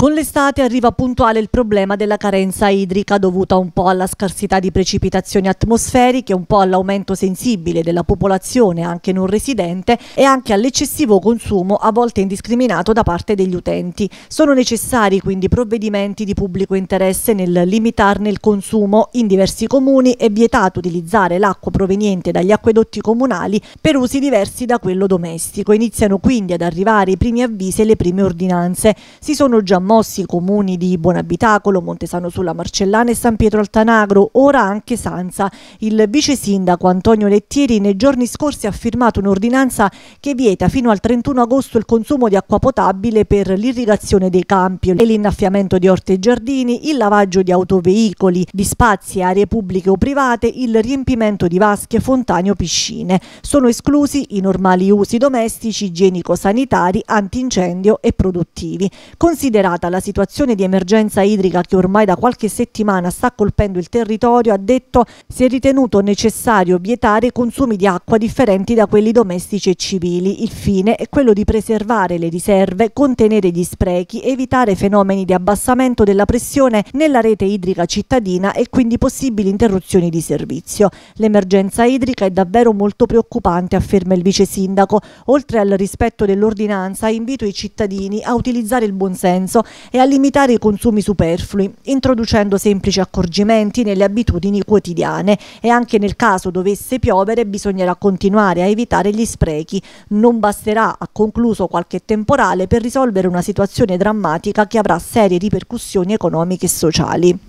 Con l'estate arriva puntuale il problema della carenza idrica dovuta un po' alla scarsità di precipitazioni atmosferiche, un po' all'aumento sensibile della popolazione anche non residente e anche all'eccessivo consumo a volte indiscriminato da parte degli utenti. Sono necessari quindi provvedimenti di pubblico interesse nel limitarne il consumo. In diversi comuni è vietato utilizzare l'acqua proveniente dagli acquedotti comunali per usi diversi da quello domestico. Iniziano quindi ad arrivare i primi avvisi e le prime ordinanze. Si sono già ammossi i comuni di Buonabitacolo, Montesano sulla Marcellana e San Pietro Altanagro, ora anche Sanza. Il vice sindaco Antonio Lettieri nei giorni scorsi ha firmato un'ordinanza che vieta fino al 31 agosto il consumo di acqua potabile per l'irrigazione dei campi e l'innaffiamento di orti e giardini, il lavaggio di autoveicoli, di spazi e aree pubbliche o private, il riempimento di vasche, fontane o piscine. Sono esclusi i normali usi domestici, igienico-sanitari, antincendio e produttivi. Considerate data la situazione di emergenza idrica che ormai da qualche settimana sta colpendo il territorio, ha detto si è ritenuto necessario vietare consumi di acqua differenti da quelli domestici e civili. Il fine è quello di preservare le riserve, contenere gli sprechi, evitare fenomeni di abbassamento della pressione nella rete idrica cittadina e quindi possibili interruzioni di servizio. L'emergenza idrica è davvero molto preoccupante, afferma il vice sindaco. Oltre al rispetto dell'ordinanza, invito i cittadini a utilizzare il buon senso e a limitare i consumi superflui, introducendo semplici accorgimenti nelle abitudini quotidiane e anche nel caso dovesse piovere bisognerà continuare a evitare gli sprechi. Non basterà, ha concluso qualche temporale, per risolvere una situazione drammatica che avrà serie ripercussioni economiche e sociali.